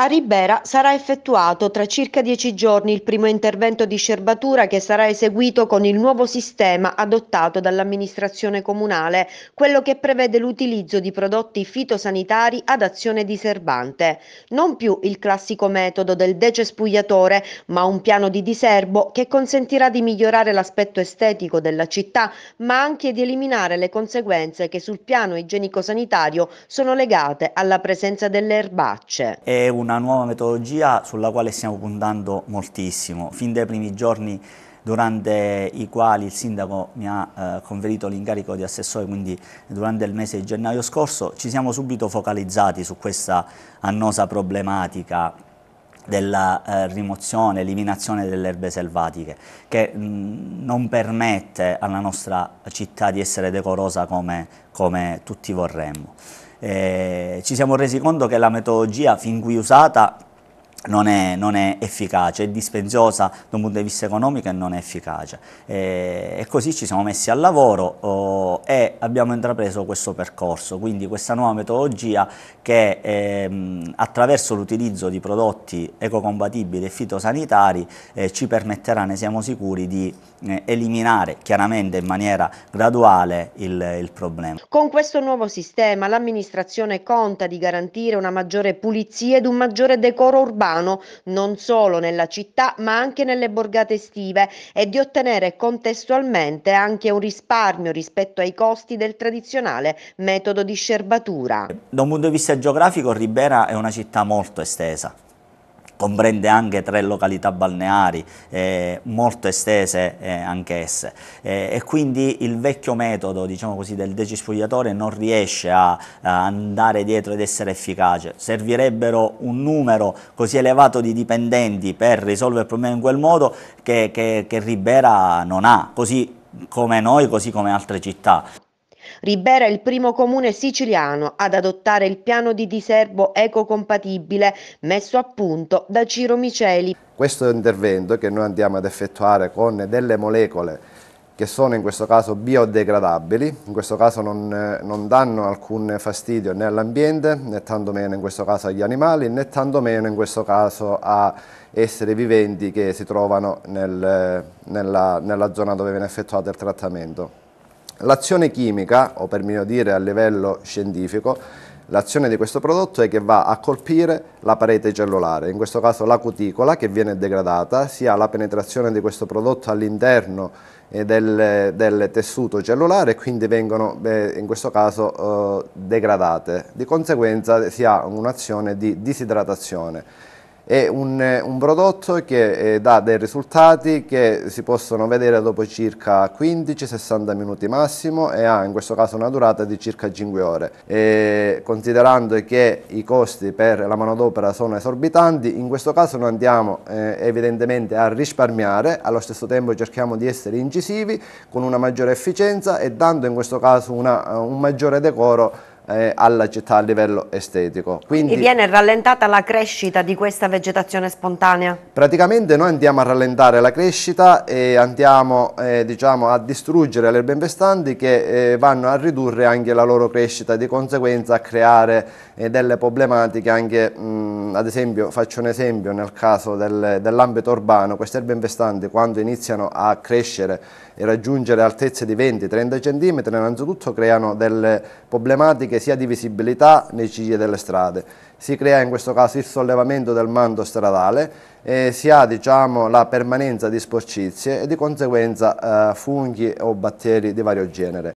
A Ribera sarà effettuato tra circa dieci giorni il primo intervento di scerbatura che sarà eseguito con il nuovo sistema adottato dall'amministrazione comunale, quello che prevede l'utilizzo di prodotti fitosanitari ad azione diserbante. Non più il classico metodo del decespugliatore, ma un piano di diserbo che consentirà di migliorare l'aspetto estetico della città, ma anche di eliminare le conseguenze che sul piano igienico-sanitario sono legate alla presenza delle erbacce. È un una nuova metodologia sulla quale stiamo puntando moltissimo, fin dai primi giorni durante i quali il sindaco mi ha eh, conferito l'incarico di assessore, quindi durante il mese di gennaio scorso, ci siamo subito focalizzati su questa annosa problematica della eh, rimozione, eliminazione delle erbe selvatiche, che mh, mm, non permette alla nostra città di essere decorosa come, come tutti vorremmo eh, ci siamo resi conto che la metodologia fin qui usata non è, non è, efficace, è dispendiosa da un punto di vista economico e non è efficace. E, e così ci siamo messi al lavoro oh, e abbiamo intrapreso questo percorso, quindi questa nuova metodologia che ehm, attraverso l'utilizzo di prodotti ecocompatibili e fitosanitari eh, ci permetterà, ne siamo sicuri, di eh, eliminare chiaramente in maniera graduale il, il problema. Con questo nuovo sistema l'amministrazione conta di garantire una maggiore pulizia ed un maggiore decoro urbano urbano non solo nella città ma anche nelle borgate estive e di ottenere contestualmente anche un risparmio rispetto ai costi del tradizionale metodo di scerbatura. Da un punto di vista geografico Ribera è una città molto estesa, comprende anche tre località balneari eh, molto estese eh, anch'esse eh, e quindi il vecchio metodo diciamo così, del decisfogliatore non riesce a, a, andare dietro ed essere efficace, servirebbero un numero così elevato di dipendenti per risolvere il problema in quel modo che, che, che Ribera non ha, così come noi, così come altre città. Ribera è il primo comune siciliano ad adottare il piano di diserbo ecocompatibile messo a punto da Ciro Miceli. Questo intervento che noi andiamo ad effettuare con delle molecole che sono in questo caso biodegradabili, in questo caso non, non danno alcun fastidio né all'ambiente, né tantomeno in questo caso agli animali, né tantomeno in questo caso a esseri viventi che si trovano nel, nella, nella zona dove viene effettuato il trattamento. L'azione chimica, o per meglio dire a livello scientifico, L'azione di questo prodotto è che va a colpire la parete cellulare, in questo caso la cuticola che viene degradata, si ha la penetrazione di questo prodotto all'interno eh, del, del, tessuto cellulare e quindi vengono eh, in questo caso eh, degradate. Di conseguenza si ha un'azione di disidratazione è un, un prodotto che eh, dà dei risultati che si possono vedere dopo circa 15-60 minuti massimo e ha in questo caso una durata di circa 5 ore. E considerando che i costi per la manodopera sono esorbitanti, in questo caso noi andiamo eh, evidentemente a risparmiare, allo stesso tempo cerchiamo di essere incisivi con una maggiore efficienza e dando in questo caso una, un maggiore decoro eh, alla città a livello estetico. Quindi, e viene rallentata la crescita di questa vegetazione spontanea? Praticamente noi andiamo a rallentare la crescita e andiamo eh, diciamo, a distruggere le erbe infestanti che eh, vanno a ridurre anche la loro crescita di conseguenza a creare eh, delle problematiche anche, mh, ad esempio, faccio un esempio nel caso del, dell'ambito urbano, queste erbe infestanti quando iniziano a crescere e raggiungere altezze di 20-30 cm innanzitutto creano delle problematiche che sia di visibilità nei cigli delle strade. Si crea in questo caso il sollevamento del manto stradale, e si ha diciamo, la permanenza di sporcizie e di conseguenza eh, funghi o batteri di vario genere.